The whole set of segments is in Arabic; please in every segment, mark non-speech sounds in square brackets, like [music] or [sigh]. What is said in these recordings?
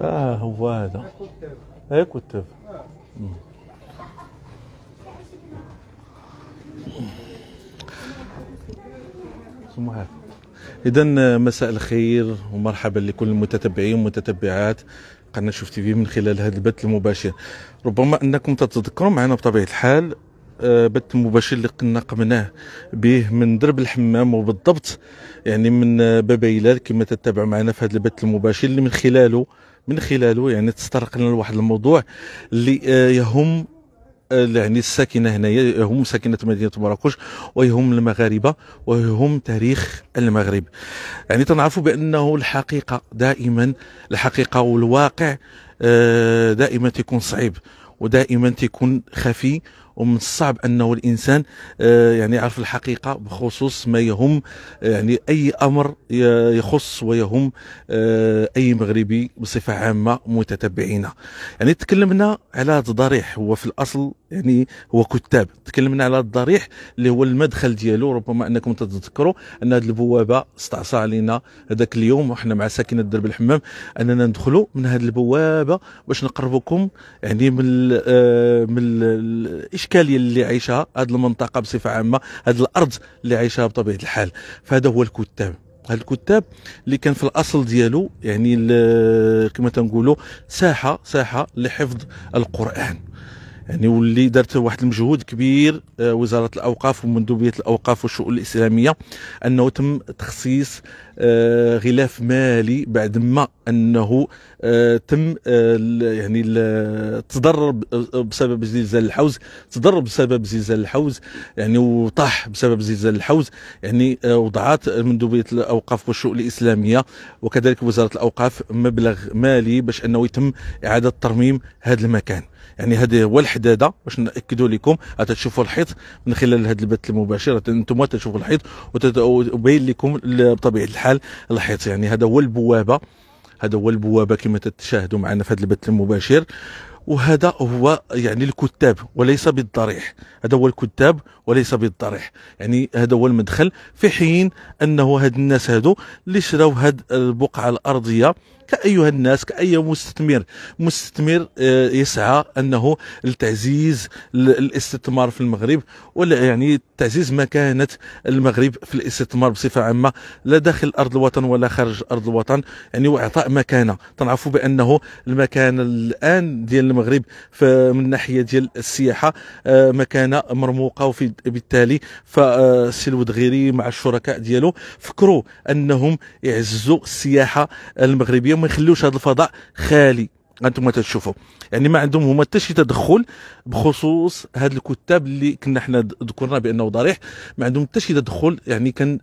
اه هو هذا اي كتاب سموها اذا مساء الخير ومرحبا لكل المتتبعين والمتتبعات قناه شوف تي في من خلال هذا البث المباشر ربما انكم تتذكروا معنا بطبيعه الحال آه، بث مباشر اللي كنا قمناه به من درب الحمام وبالضبط يعني من آه، باب هلال كما تتابع معنا في هذا البث المباشر اللي من خلاله من خلاله يعني لنا لواحد الموضوع اللي آه، يهم يعني الساكنه هنايا يهم ساكنه مدينه مراكش ويهم المغاربه ويهم تاريخ المغرب يعني تنعرفوا بانه الحقيقه دائما الحقيقه والواقع دائما تكون صعيب ودائما تكون خفي ومن الصعب انه الانسان آه، يعني يعرف الحقيقه بخصوص ما يهم آه، يعني اي امر يخص ويهم آه، اي مغربي بصفه عامه متتبعينا يعني تكلمنا على تضاريح هو في الاصل يعني هو كتاب تكلمنا على الضريح اللي هو المدخل ديالو ربما انكم تتذكروا ان هذه البوابه استعصى علينا هذاك اليوم وحنا مع ساكنه درب الحمام اننا ندخلوا من هذه البوابه باش نقربكم يعني من آه، من الاشكاليه اللي عايشها هذه المنطقه بصفه عامه هذه الارض اللي عايشها بطبيعه الحال فهذا هو الكتاب هذا الكتاب اللي كان في الاصل ديالو يعني كما تنقولوا ساحه ساحه لحفظ القران يعني واللي دارت واحد المجهود كبير آه، وزاره الاوقاف ومندوبيه الاوقاف والشؤون الاسلاميه انه تم تخصيص آه، غلاف مالي بعد ما انه آه، تم آه، يعني تضرر بسبب زلزال الحوز تضرر بسبب زلزال الحوز يعني وطاح بسبب زلزال الحوز يعني وضعت مندوبيه الاوقاف والشؤون الاسلاميه وكذلك وزاره الاوقاف مبلغ مالي باش انه يتم اعاده ترميم هذا المكان يعني هذه هو الحداده باش ناكدوا لكم تشوفوا الحيط من خلال هذا البث المباشر انتم تشوفوا الحيط وبين لكم بطبيعه الحال بحال الحيط يعني هذا هو البوابه هذا هو البوابه كما تشاهدوا معنا في هذا البث المباشر وهذا هو يعني الكتاب وليس بالضريح هذا هو الكتاب وليس بالضريح يعني هذا هو المدخل في حين انه هاد الناس هادو اللي شراو هاد البقعه الارضيه كأيها الناس كأي مستثمر مستثمر آه، يسعى أنه لتعزيز الاستثمار في المغرب ولا يعني تعزيز مكانة المغرب في الاستثمار بصفة عامة لا داخل أرض الوطن ولا خارج أرض الوطن يعني وإعطاء مكانة تنعرفوا بأنه المكانة الآن ديال المغرب من ناحية ديال السياحة آه، مكانة مرموقة وبالتالي فالسي آه، الودغيري مع الشركاء ديالو فكروا أنهم يعزوا السياحة المغربية ما يخليوش هذا الفضاء خالي انتم تشوفوا يعني ما عندهم هما حتى شي تدخل بخصوص هاد الكتاب اللي كنا حنا ذكرنا بانه ضريح ما عندهم حتى شي تدخل يعني كان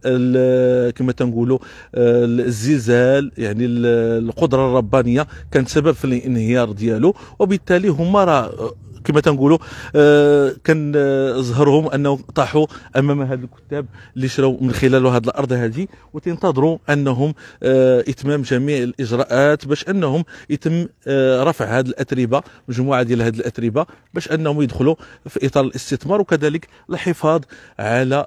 كما تنقولوا الزلزال يعني القدره الربانيه كان سبب في الانهيار ديالو وبالتالي هما راه كما تنقولوا آه، كان ظهرهم انهم طاحوا امام هذا الكتاب اللي شراو من خلال هذه الارض هذه وتنتظروا انهم آه، اتمام جميع الاجراءات باش انهم يتم آه، رفع هذه الاتربه مجموعه ديال هذه الاتربه باش انهم يدخلوا في اطار الاستثمار وكذلك الحفاظ على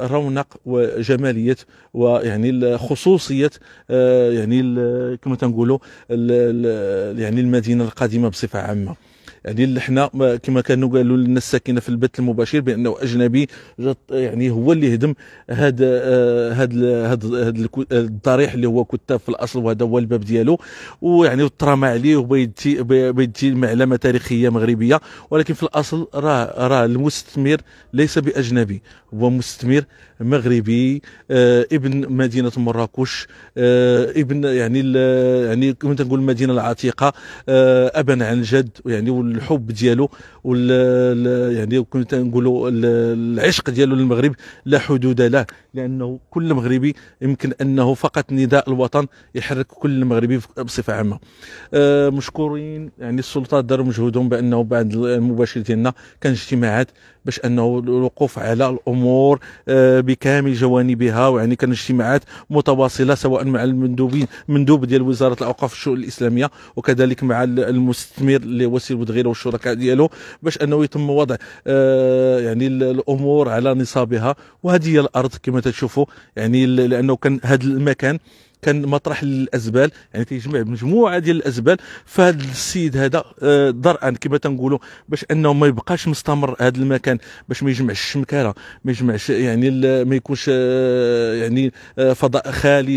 رونق وجماليه ويعني خصوصيه يعني, يعني كما تنقولوا يعني المدينه القديمه بصفه عامه يعني اللي حنا كما كانوا قالوا للناس الساكنه في البث المباشر بانه اجنبي يعني هو اللي هدم هذا هذا هذا الضريح اللي هو كتاب في الاصل وهذا هو الباب ديالو ويعني ترمى عليه وبيدتي بيدتي معلمه تاريخيه مغربيه ولكن في الاصل راه راه المستثمر ليس باجنبي هو مستثمر مغربي آه، ابن مدينه مراكش آه، ابن يعني يعني كما تنقول المدينه العتيقه آه، ابا عن جد يعني والحب ديالو وال يعني كنت نقولوا العشق ديالو للمغرب لا حدود له لانه كل مغربي يمكن انه فقط نداء الوطن يحرك كل مغربي بصفه عامه آه، مشكورين يعني السلطات داروا مجهودهم بانه بعد المباشر ديالنا كان اجتماعات باش انه الوقوف على الامور آه، بكامل جوانبها ويعني كان اجتماعات متواصله سواء مع المندوبين مندوب ديال وزاره الاوقاف والشؤون الاسلاميه وكذلك مع المستثمر اللي هو سير بودغيره والشركاء ديالو باش انه يتم وضع آه، يعني الامور على نصابها وهذه هي الارض كما تشوفوا يعني لانه كان هذا المكان كان مطرح الازبال يعني تيجمع مجموعه ديال الازبال فهاد السيد هذا آه، درءا كما تنقولوا باش انه ما يبقاش مستمر هذا المكان باش ما يجمعش الشمكاره ما يجمعش يعني ما يكونش آه، يعني آه، فضاء خالي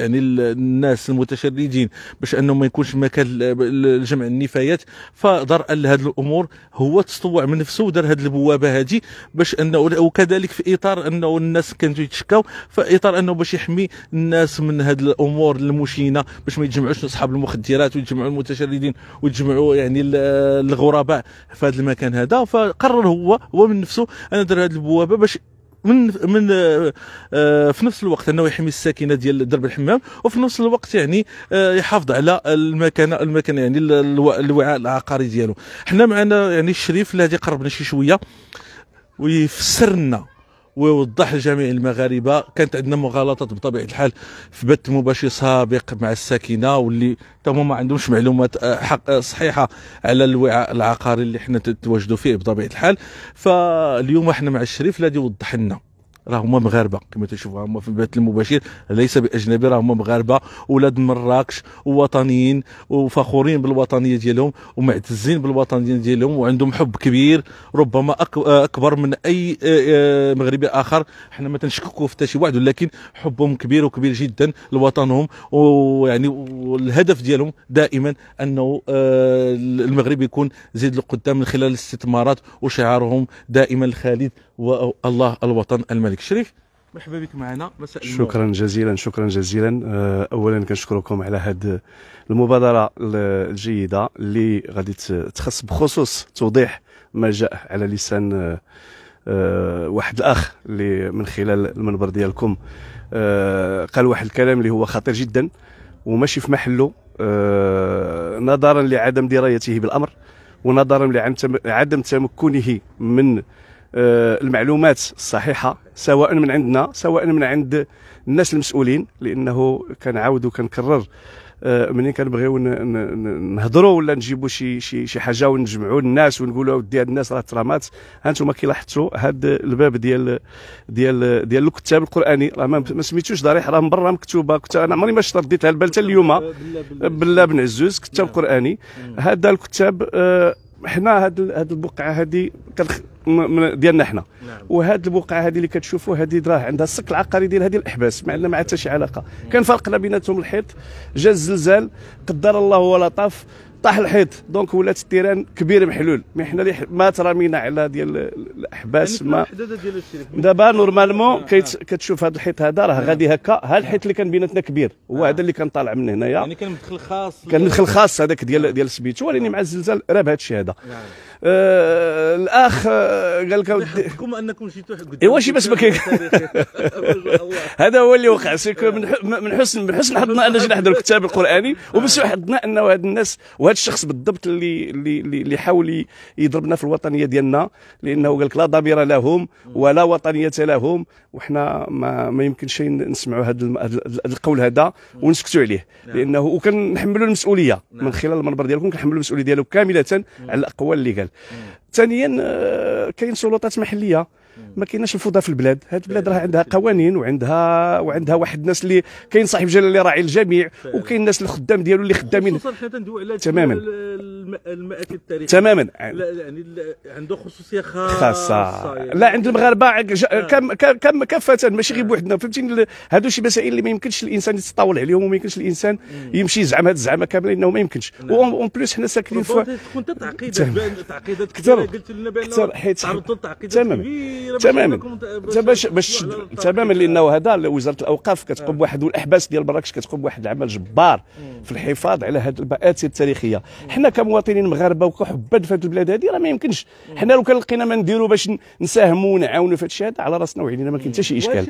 يعني الناس المتشردين باش انه ما يكونش مكان لجمع النفايات فدرءا لهاد الامور هو تطوع من نفسه ودار هاد البوابه هذه باش انه وكذلك في اطار انه الناس كانوا يتشكاو في اطار انه باش يحمي الناس من هاد الامور المشينه باش ما يتجمعوش اصحاب المخدرات ويتجمعوا المتشردين ويتجمعوا يعني الغرباء في هذا المكان هذا فقرر هو هو من نفسه انا دار هذه البوابه باش من من آه، في نفس الوقت انه يحمي الساكنه ديال درب الحمام وفي نفس الوقت يعني آه، يحافظ على المكانه المكان يعني الوعاء العقاري ديالو حنا معنا يعني الشريف اللي قربنا شي شويه ويفسر لنا ويوضح لجميع المغاربه كانت عندنا مغالطات بطبيعه الحال في بث مباشر سابق مع الساكنه واللي حتى هما ما عندهمش معلومات آه، حق آه، صحيحه على الوعاء العقاري اللي حنا تواجدوا فيه بطبيعه الحال فاليوم احنا مع الشريف الذي وضح لنا راه هما مغاربه كما تشوفوا هما في البث المباشر ليس باجنبي راه هما مغاربه ولاد مراكش ووطنيين وفخورين بالوطنيه ديالهم ومعتزين بالوطنيه ديالهم وعندهم حب كبير ربما اكبر من اي آه، آه، مغربي اخر حنا ما تنشككوا في حتى شي واحد ولكن حبهم كبير وكبير جدا لوطنهم ويعني والهدف ديالهم دائما انه آه، المغرب يكون زيد لقدام من خلال الاستثمارات وشعارهم دائما الخالد والله الوطن الملك شريف مرحبا بك معنا مساء شكرا جزيلا شكرا جزيلا آه، اولا كنشكركم على هذه المبادره الجيده اللي غادي تخص بخصوص توضيح ما جاء على لسان آه، آه، واحد الاخ اللي من خلال المنبر ديالكم قال واحد الكلام اللي هو خطير جدا وماشي في محله نظرا لعدم درايته بالامر ونظرا لعدم تمكنه من آه، المعلومات الصحيحه سواء من عندنا سواء من عند الناس المسؤولين لانه كنعاود وكنكرر آه، ملي كنبغيو نهضروا ولا نجيبوا شي شي شي حاجه ونجمعوا الناس ونقولوا اودي هاد الناس راه ترامات هانتوما كي لاحظتوا هاد الباب ديال ديال ديال الكتاب القراني راه ما سميتوش ضريح راه من برا مكتوبه كنت انا عمري ما هاد البال حتى اليوم بالله بن عزوز كتاب نعم. قراني هذا الكتاب آه، حنا هاد هاد البقعه هادي ديالنا حنا نعم. وهذه البقعه هذه اللي كتشوفوا هذه راه عندها السك العقاري ديال هذه الاحباس ما عندنا معها حتى شي علاقه نعم. كان فرقنا بيناتهم الحيط جا الزلزال قدر الله ولا طاف طاح الحيط دونك ولات التيران كبير محلول مي حنا اللي ما ترامينا على ديال الاحباس ما دابا نورمالمون آه. كتشوف هذا الحيط هذا راه نعم. غادي هكا ها الحيط اللي كان بيناتنا كبير هو هذا اللي كان طالع من هنايا يعني كان مدخل خاص كان مدخل خاص هذاك ديال ديال سبيتو ولكن مع الزلزال راه بهذا الشيء هذا الاخ قال لك حقكم انكم جيتوا قدام ايوا شي بس هذا هو اللي وقع من حسن من حسن حظنا ان جينا نحضروا الكتاب القراني ومن سوء حظنا انه هاد الناس وهذا الشخص بالضبط اللي اللي اللي حاول يضربنا في الوطنيه ديالنا لانه قال لك لا ضمير لهم ولا وطنيه لهم وحنا ما, ما يمكنش نسمعوا هذا القول هذا ونسكتوا عليه نعم. لانه وكنحملوا المسؤوليه من نعم. خلال المنبر ديالكم كنحملوا المسؤوليه ديالو كامله على الاقوال اللي قال ثانيا آه، كاين سلطات محليه ما كايناش الفوضى في البلاد هذه البلاد راه عندها قوانين وعندها وعندها واحد الناس اللي كاين صاحب جلاله اللي راعي الجميع وكاين الناس الخدام ديالو اللي خدامين خصوصا تماما المآكل التاريخيه تماما يعني عنده خصوصيه خاصه, خاصة. يعني لا عند المغاربه ج... آه. كم كم كافه ماشي آه. غير بوحدنا فهمتيني هادو شي مسائل اللي ما يمكنش الانسان يتطاول عليهم وما يمكنش الانسان يمشي يزعم هاد الزعمه كامله انه ما يمكنش نعم. اون بليس حنا ساكنين في تكون تعقيدات تعقيدات كثر قلت لنا بان تعرضت لتعقيدات تماما تماما باش باش تماما لانه هذا وزاره الاوقاف كتقوم بواحد والاحباس ديال مراكش كتقوم بواحد العمل جبار في الحفاظ على هذه المآثر التاريخيه حنا كمواطنين مغاربه وكحباد في هذه البلاد هذه راه ما يمكنش حنا لو كان لقينا ما نديرو باش نساهموا ونعاونوا في هذا الشيء هذا على راسنا وعينينا ما كاين حتى شي اشكال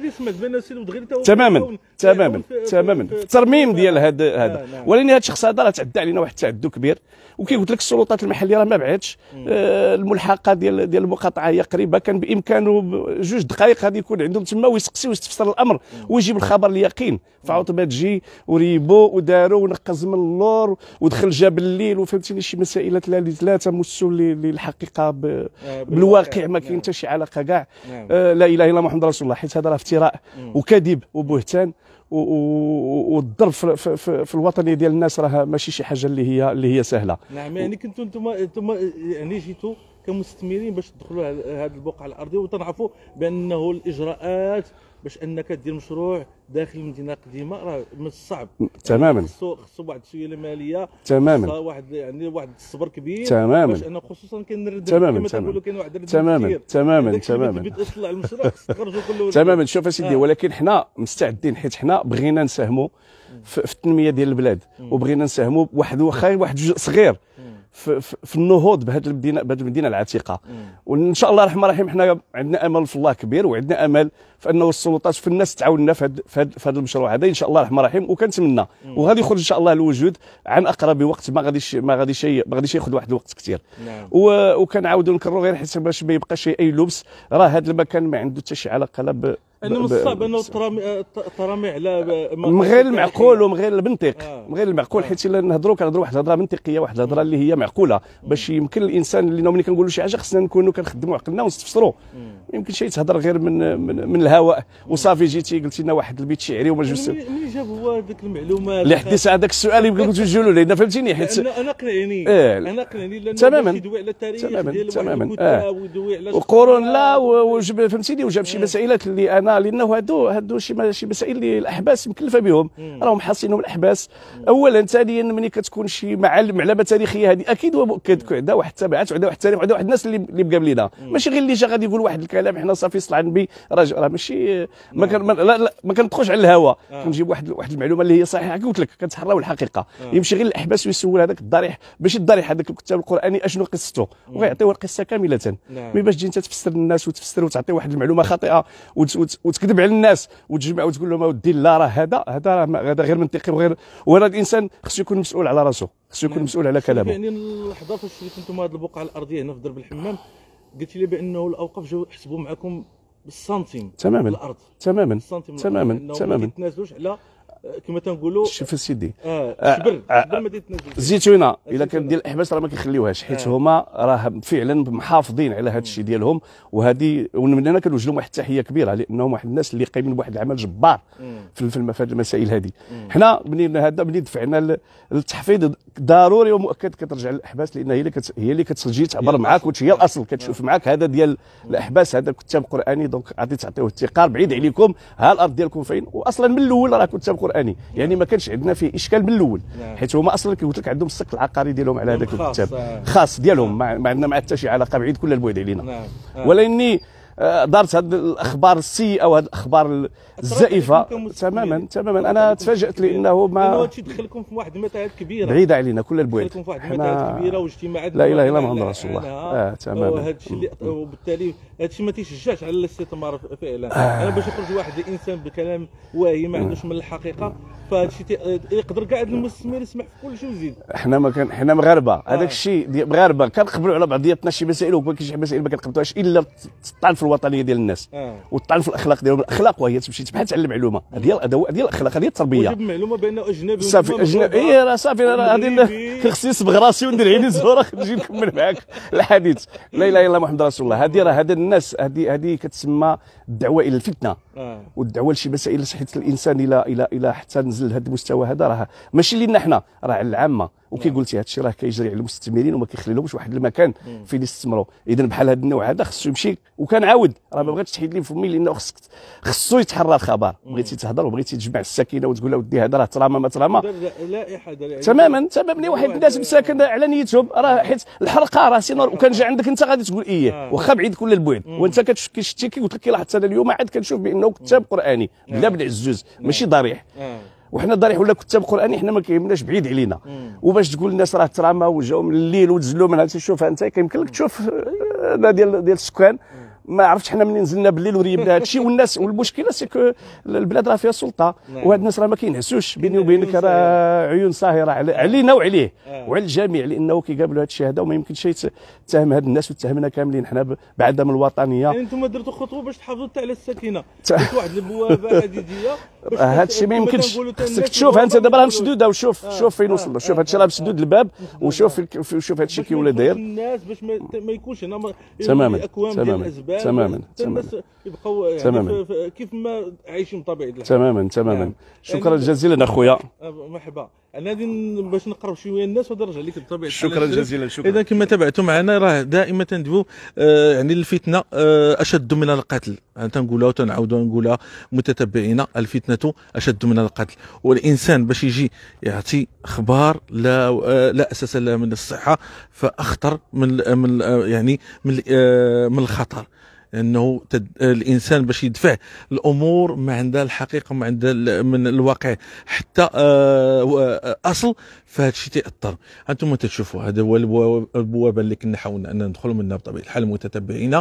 تماما تماما تماما الترميم ديال هذا هذا نعم، نعم. ولكن هذا الشخص هذا راه تعدى علينا واحد التعدو كبير وكي قلت لك السلطات المحليه راه ما بعدش آه، الملحقه ديال ديال المقاطعه هي قريبه كان بامكانه جوج دقائق غادي يكون عندهم تما ويسقسي ويستفسر الامر ويجيب الخبر اليقين ما تجي وريبو وداروا ونقز من اللور ودخل جاب الليل وفهمتيني شي مسائل لا تمس للحقيقه آه، بالواقع ما نعم. كاين حتى شي علاقه كاع نعم. آه، لا اله الا محمد رسول الله حيت هذا راه افتراء وكذب وبهتان والضرب في, في, في الوطني ديال الناس راه ماشي شي حاجه اللي هي اللي هي سهله نعم يعني كنتوا انتم انتم يعني جيتوا كمستثمرين باش تدخلوا هذه البقعه الارضيه وتنعرفوا بانه الاجراءات باش انك دير مشروع داخل المدينه قديمه راه من الصعب يعني تماما خصو خصو واحد شويه ماليه تماما واحد يعني واحد الصبر كبير تماما باش انا خصوصا كاين الردم تماما تماما كاين واحد الردم تماما تماما تماما تطلع المشروع تخرجوا تماما شوف اسيدي آه. ولكن حنا مستعدين حيت حنا بغينا نساهموا في التنميه ديال البلاد وبغينا نساهموا بواحد واخا واحد جزء صغير في, في النهوض بهذه المدينه بهذه المدينه العتيقه وان شاء الله الرحمن الرحيم حنا عندنا امل في الله كبير وعندنا امل في انه السلطات في الناس تعاوننا في هذا في هذا المشروع هذا ان شاء الله الرحمن الرحيم وكنتمنى وغادي يخرج ان شاء الله الوجود عن اقرب وقت ما غاديش ما غاديش ما غاديش ياخذ واحد الوقت كثير نعم. وكنعاودوا نكرروا غير حيت باش ما يبقاش اي لبس راه هذا المكان ما عنده حتى شي علاقه لا انا آه، من انه على من غير المعقول ومن غير المنطق آه. من غير المعقول آه. حيت الا نهضروا كنهضروا واحد الهضره منطقيه واحد الهضره اللي هي معقوله باش يمكن الانسان اللي ملي كنقولوا شي حاجه خصنا نكونوا كنخدموا عقلنا ونستفسروا ما يمكنش تهضر غير من من, من الهواء وصافي جيتي قلتي لنا واحد البيت شعري وما جوست مين يعني جاب هو هذيك المعلومات اللي حديت هذاك السؤال يمكن كنت تجولوا لان فهمتيني حيت انا قنعني انا قنعني إيه. لان تماما على التاريخ تماما تماما ويدوي على القرون آه. لا فهمتيني وجاب شي إيه. مسائل اللي انا راه لانه هادو هادو شي شي مسائل اللي الاحباس مكلفه بهم راهم حاصينهم الاحباس اولا ثانيا ملي كتكون شي معلم علامه تاريخيه هذه اكيد واكد عندها واحد التبعات وعندها واحد التاريخ وعندها واحد الناس اللي اللي مقابلينها ماشي غير اللي جا غادي يقول واحد الكلام حنا صافي صلى على النبي راه راه ماشي ما كان ما لا لا ما كندخلوش على الهواء آه. كنجيب واحد واحد المعلومه اللي هي صحيحه قلت لك كنتحراو الحقيقه آه. يمشي غير الاحباس ويسول هذاك الضريح باش الضريح هذاك الكتاب القراني اشنو قصته وغيعطيوه القصه كامله نعم. مي باش تجي انت تفسر الناس وتفسر وتعطي واحد المعلومه خاطئه وتكذب على الناس وتجمع وتقول لهم اودي لا راه هذا هذا راه هذا غير منطقي وغير وراه الانسان خصو يكون مسؤول على راسه خصو يكون نعم. مسؤول على كلامه يعني اللحظه فاش شريت انتم هذه البقعه الارضيه هنا في درب الحمام قلت لي بانه الاوقاف جاو حسبوا معكم بالسنتيم تماما الارض تماما تماما تماما ما تنازلوش على كما تنقولوا شوف سيدي اه قبل ما تنزل الزيتونه الا كان ديال الاحباس راه ما كيخليوهاش حيت آه. هما راه فعلا محافظين على هذا الشيء ديالهم وهذه ومن هنا كنوجد لهم واحد التحيه كبيره لانهم واحد الناس اللي قايمين بواحد العمل جبار في المسائل هذه حنا ملي هذا ملي دفعنا للتحفيظ ضروري ومؤكد كترجع للاحباس لان هي اللي كت... هي اللي كتجي تعبر معاك وهي الاصل نعم. كتشوف معاك هذا ديال الاحباس هذا كتاب قراني دونك غادي تعطيوه الثقه بعيد عليكم ها الارض ديالكم فين واصلا من الاول راه كتاب قراني القراني يعني ما كانش عندنا فيه اشكال من الاول نعم. حيت هما اصلا كي قلت لك عندهم السق العقاري ديالهم على هذاك الكتاب آه. خاص ديالهم ما عندنا مع حتى شي علاقه بعيد كل البعد علينا نعم. آه. ولاني آه، دارت هذه الاخبار السيئه وهذه الاخبار الزائفه تماما تماما انا تفاجات لانه ما لانه هادشي دخلكم في واحد المتاهات كبيره بعيده علينا كل البعد دخلكم في واحد المتاهات كبيره واجتماعات لا اله الا محمد رسول الله اه تماما وهادشي اللي وبالتالي هادشي ما تيشجعش على الاستثمار فعلا آه. انا باش يخرج واحد الانسان بكلام واهي ما عندوش من الحقيقه فهادشي آه، يقدر كاع المستثمر يسمح في كل شيء ويزيد حنا ما كان حنا مغاربه هذاك آه. الشيء مغاربه كنقبلوا على بعضياتنا شي مسائل وكاين شي مسائل ما كنقبلوهاش الا تطعن في الوطنيه ديال الناس آه. في الاخلاق ديالهم الاخلاق وهي تمشي تبحث على المعلومه هذه هذه الاخلاق هذه التربيه وجب معلومه بان اجنبي صافي اجنبي اي راه صافي هذه خصني نصبغ راسي وندير عيني زهره نجي نكمل معاك الحديث لا اله الا الله محمد رسول الله هذه راه هذا الناس هذه هذه كتسمى الدعوه الى الفتنه آه. والدعوه لشي مسائل حيت الانسان الى الى الى حتى نزل لهذا المستوى هذا راه ماشي لينا حنا راه على العامه وكي نعم. قلتي هذا الشيء راه كيجري على المستثمرين وما كيخليلهمش واحد المكان فين يستثمروا اذا بحال هذا النوع هذا خصو يمشي وكنعاود راه ما بغيتش تحيد لي فمي لانه خصك خصو يتحرى الخبر بغيتي تهضر وبغيتي تجمع السكينه وتقول له ودي هذا راه تراما ما تراما تماما تماما واحد الناس مساكن على نيتهم راه حيت الحرقه راه سينور وكان جا عندك انت غادي تقول ايه آه. واخا بعيد كل البعد وانت كتشكي شتي كي قلت لك لاحظت انا اليوم عاد كنشوف بانه كتاب قراني بلا بن عزوز ماشي ضريح وحنا ضريح ولا كتاب قراني حنا ما كيهمناش بعيد علينا وباش تقول الناس راه تراما وجاو من الليل وتزلوا هذا شوف انت كيمكن لك تشوف آه، ديال ديال السكان ما عرفتش حنا منين نزلنا بالليل وريبنا هذا الشيء والناس والمشكله سيكو البلاد راه فيها سلطه نعم. وهاد الناس راه ما كينعسوش بيني وبينك راه عيون صاهره علينا وعليه آه. وعلى الجميع لانه كيقابلوا هذا الشيء هذا وما يمكنش يتهم هاد الناس وتهمنا كاملين حنا بعدم الوطنيه يعني انتم درتوا خطوه باش تحافظوا حتى على السكينه [laughs] واحد البوابه هذه هذا الشيء ما يمكنش خصك تشوف انت دابا راه مشدوده وشوف آه. شوف فين وصل شوف هذا الشيء راه مشدود الباب وشوف شوف هذا الشيء كي ولا داير الناس باش ما يكونش هنا تماما تماما الشباب تماما الناس يبقوا يعني كيف ما عايشين بطبيعه الحال تماما تماما نعم. يعني شكرا جزيلا اخويا مرحبا انا غادي باش نقرب شويه الناس ونرجع لك بطبيعه شكرا جزيلا شكرا اذا كما تابعتوا معنا راه دائما تندبوا آه يعني الفتنه آه اشد من القتل انا يعني تنقولها وتنعاودها نقولها متتبعينا الفتنه اشد من القتل والانسان باش يجي يعطي اخبار لا آه لا اساس لها من الصحه فاخطر من آه، من آه، يعني من آه، من الخطر انه تد... الانسان باش يدفع الامور ما عندها الحقيقه ما عندها من الواقع حتى آه، اصل فهذا الشيء تاثر انتم تشوفوا هذا هو البوابه اللي كنا حاولنا ان ندخلوا منها بطبيعه الحال المتتبعين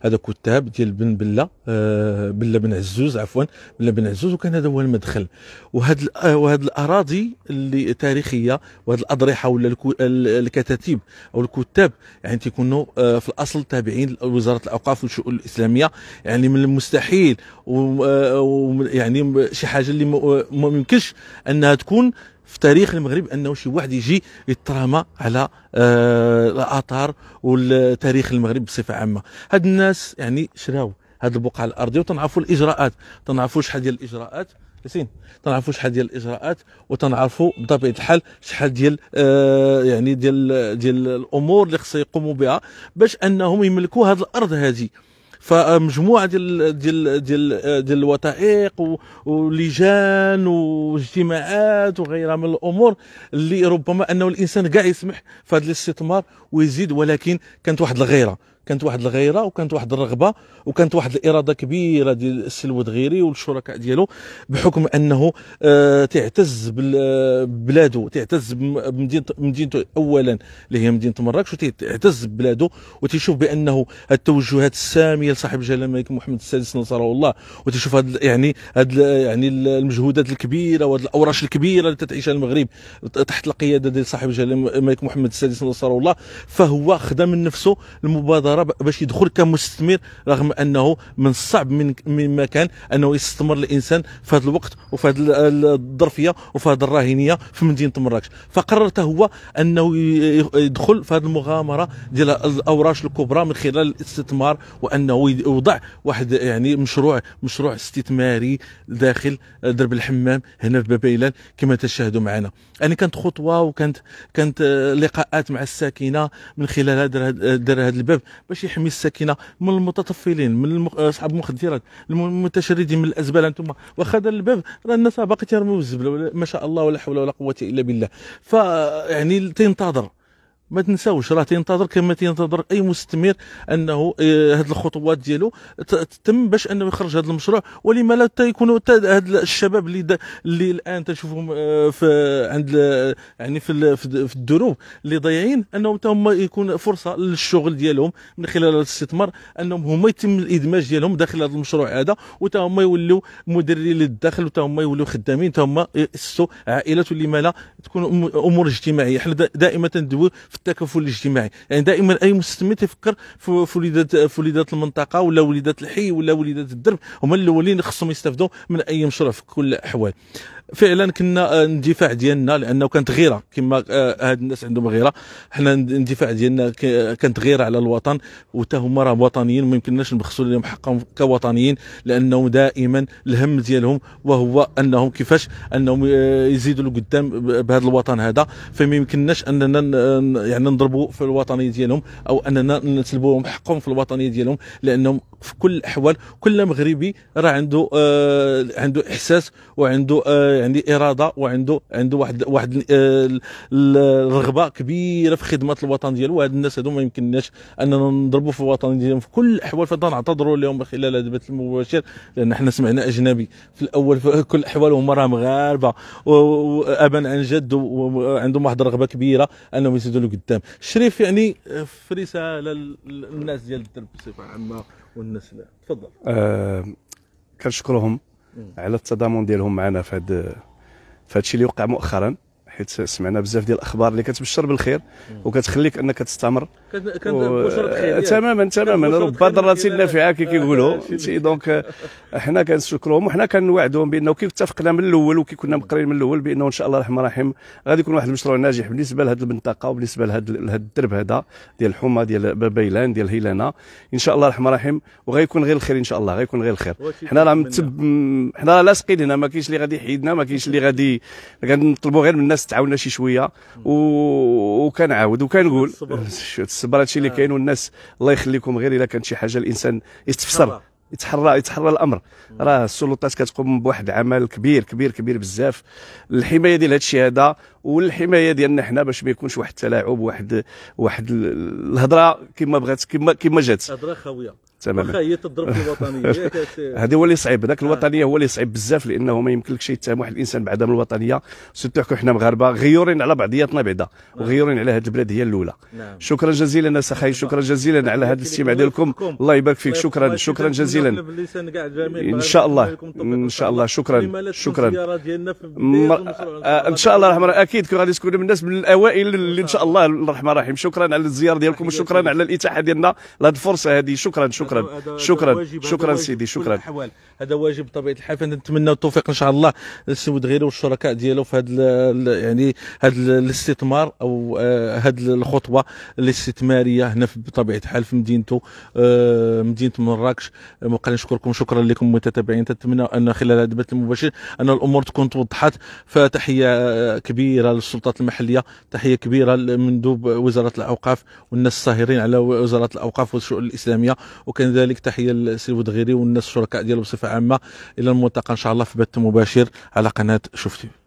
هذا كتاب ديال بن بله آه بله بن عزوز عفوا بله بن عزوز وكان هذا هو المدخل وهاد آه، وهاد الاراضي اللي تاريخيه وهاد الاضرحه ولا الكتاتيب او الكتاب يعني تيكونوا آه في الاصل تابعين لوزاره الاوقاف والشؤون الاسلاميه يعني من المستحيل ويعني شي حاجه اللي ما يمكنش انها تكون في تاريخ المغرب انه شي واحد يجي يترامى على آه، الاثار والتاريخ المغرب بصفه عامه هاد الناس يعني شراو هاد البقعه الارضيه وتنعرفوا الاجراءات تنعرفوا شحال ديال الاجراءات ياسين تنعرفوا شحال ديال الاجراءات وتنعرفوا بطبيعه الحال شحال ديال آه يعني ديال ديال الامور اللي خصو يقوموا بها باش انهم يملكوا هاد الارض هذه فمجموعه ديال ديال ديال ديال الوثائق ولجان واجتماعات وغيرها من الامور اللي ربما انه الانسان كاع يسمح في هذا الاستثمار ويزيد ولكن كانت واحد الغيره كانت واحد الغيره وكانت واحد الرغبه وكانت واحد الاراده كبيره ديال السلو غيري والشركاء ديالو بحكم انه آه، تعتز ببلادو تعتز بمدينته اولا اللي هي مدينه مراكش وتعتز ببلادو وتيشوف بانه التوجهات الساميه لصاحب جلاله الملك محمد السادس نصره الله وتشوف هاد يعني هاد يعني المجهودات الكبيره وهاد الاوراش الكبيره اللي تتعيشها المغرب تحت القياده ديال صاحب جلاله الملك محمد السادس نصره الله فهو خدم من نفسه المبادره الاداره باش يدخل كمستثمر رغم انه من الصعب من مما كان انه يستثمر الانسان في هذا الوقت وفي هذه الظرفيه وفي هذه الراهنيه في مدينه مراكش فقررت هو انه يدخل في هذه المغامره ديال الاوراش الكبرى من خلال الاستثمار وانه يوضع واحد يعني مشروع مشروع استثماري داخل درب الحمام هنا في بابيلان كما تشاهدوا معنا يعني كانت خطوه وكانت كانت لقاءات مع الساكنه من خلال هذا الباب باش يحمي الساكنه من المتطفلين من المخ... آه، اصحاب المخدرات المتشردين من الازباله انتم واخا الباب راه الناس باقي تيرميو الزبله ما شاء الله ولا حول ولا قوه الا بالله ف يعني تنتظر ما تنساوش راه تنتظر كما تنتظر اي مستثمر انه هذه آه، الخطوات ديالو تتم باش انه يخرج هذا المشروع ولما لا يكونوا هاد الشباب اللي اللي الان تشوفهم آه، في عند يعني في في الدروب اللي ضايعين انهم هما يكون فرصه للشغل ديالهم من خلال الاستثمار انهم هما يتم الادماج ديالهم داخل هذا المشروع هذا وتا هما يوليو مدررين للدخل وتا هما يوليو خدامين تا هما ياسسوا عائلات ولما لا تكون امور اجتماعيه حنا دائما تندوي في التكافل الاجتماعي يعني دائما اي مستثمر تيفكر في وليدات في وليدات المنطقه ولا وليدات الحي ولا وليدات الدرب هما الاولين خصهم يستافدوا من اي مشروع في كل الاحوال فعلا كنا الاندفاع آه، ديالنا لانه كانت غيره كما آه، هاد الناس عندهم غيره حنا الاندفاع ديالنا كانت غيره على الوطن وتا هما راه وطنيين ما يمكنناش نبخسوا لهم حقهم كوطنيين لانهم دائما الهم ديالهم وهو انهم كيفاش انهم آه، يزيدوا لقدام بهذا الوطن هذا فما يمكنناش اننا يعني نضربوا في الوطنيه ديالهم او اننا نسلبوا لهم حقهم في الوطنيه ديالهم لانهم في كل الاحوال كل مغربي راه عنده عنده احساس وعنده عندي اراده وعنده عنده واحد واحد آه، الرغبه كبيره في خدمه الوطن ديالو وهاد الناس هادو ما يمكنناش اننا نضربوا في الوطن ديالهم في كل الاحوال فنعتذروا لهم خلال هذا البث المباشر لان حنا سمعنا اجنبي في الاول في [laughs] كل الاحوال هما راه مغاربه وابا عن جد وعندهم واحد الرغبه كبيره انهم يسدوا لقدام الشريف يعني آه، في رساله للناس ديال الدرب بصفه عامه والناس تفضل آه كنشكرهم على التضامن ديالهم معنا في هذا الشيء اللي وقع مؤخرا حيت سمعنا بزاف ديال الاخبار اللي كتبشر بالخير وكتخليك انك تستمر و... تماما تماما رب ضره نافعه كي كيقولوا دونك [laughs] آه، حنا كنشكرهم وحنا كنوعدهم بانه كيف اتفقنا من الاول وكي كنا مقرين من الاول بانه ان شاء الله الرحمن الرحيم غادي يكون واحد المشروع ناجح بالنسبه لهذه المنطقه وبالنسبه لهذا الدرب هذا ديال الحومه ديال بابيلان ديال هيلانه ان شاء الله الرحمن الرحيم وغيكون غير الخير ان شاء الله غيكون غير الخير حنا راه متب حنا لاصقين هنا ما كاينش اللي غادي يحيدنا ما كاينش اللي غادي غنطلبوا غير من الناس تعاونا شي شويه و... وكنعاود وكنقول الصبر [laughs] هادشي اللي آه. كاين والناس الله يخليكم غير الا كانت شي حاجه الانسان يتفسر يتحرى يتحرى الامر راه السلطات كتقوم بواحد العمل كبير كبير كبير بزاف الحمايه ديال هادشي هذا والحمايه ديالنا حنا باش ما يكونش واحد التلاعب واحد واحد الهضره كما بغات كما كما جات هضره خاويه تماما واخا هي تضرب في الوطنيه [laughs] هذا هو اللي صعيب هذاك آه. الوطنيه هو اللي صعيب بزاف لانه ما يمكنلكش يتهم واحد الانسان بعدم الوطنيه سيرتو حنا مغاربه غيورين على بعضياتنا بعدا نعم. وغيورين على هذه البلاد هي الاولى نعم. شكرا جزيلا اخي نعم. شكرا جزيلا على هذا الاستماع ديالكم الله يبارك فيك شكرا شكرا جزيلا ان شاء الله ان شاء الله شكرا شكرا ان شاء الله الرحمن اكيد غادي تكونوا من الناس من الاوائل اللي ان شاء الله الرحمن الرحيم شكرا على الزياره ديالكم وشكرا على الاتاحه ديالنا لهذه الفرصه هذه شكرا شكرا شكرا شكرا شكرا سيدي شكرا هذا واجب بطبيعه الحال فنتمنى التوفيق ان شاء الله للسي ودغيري والشركاء ديالو في هذا يعني هذا الاستثمار او هذه آه، الخطوه الاستثماريه هنا بطبيعه الحال في مدينته آه، مدينه مراكش آه، وقال نشكركم شكرا لكم متتابعين نتمنى ان خلال هذا البث المباشر ان الامور تكون توضحت فتحيه كبيره للسلطات المحليه تحيه كبيره لمندوب وزاره الاوقاف والناس الساهرين على وزاره الاوقاف والشؤون الاسلاميه وكان ذلك تحيه لسي بودغيري والناس الشركاء ديالو بصفه عامه الى الملتقى ان شاء الله في بث مباشر على قناه شفتي